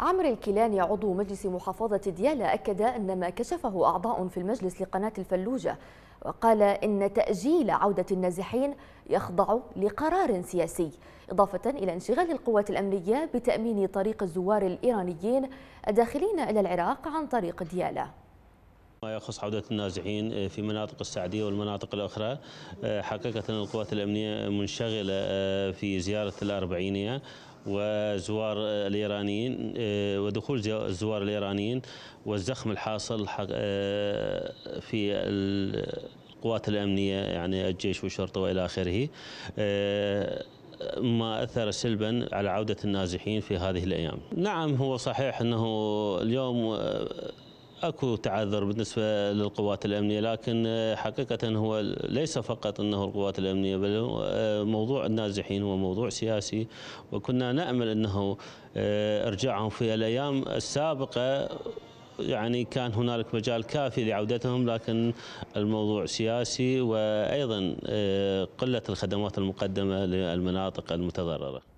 عمرو الكيلاني عضو مجلس محافظة ديالى أكد أن ما كشفه أعضاء في المجلس لقناة الفلوجة وقال إن تأجيل عودة النازحين يخضع لقرار سياسي إضافة إلى انشغال القوات الأمنية بتأمين طريق الزوار الإيرانيين الداخلين إلى العراق عن طريق ديالى ما يخص عودة النازحين آه، في مناطق السعدية والمناطق الأخرى آه، حقيقة القوات الأمنية منشغلة آه، في زيارة الأربعينية وزوار الايرانيين ودخول زوار الايرانيين والزخم الحاصل في القوات الامنيه يعني الجيش والشرطه والى اخره ما اثر سلبا على عوده النازحين في هذه الايام. نعم هو صحيح انه اليوم اكو تعذر بالنسبه للقوات الامنيه لكن آه، حقيقه هو ليس فقط انه القوات الامنيه بل آه، موضوع النازحين هو موضوع سياسي وكنا نامل انه آه، ارجاعهم في الايام السابقه يعني كان هنالك مجال كافي لعودتهم لكن الموضوع سياسي وايضا قله الخدمات المقدمه للمناطق المتضرره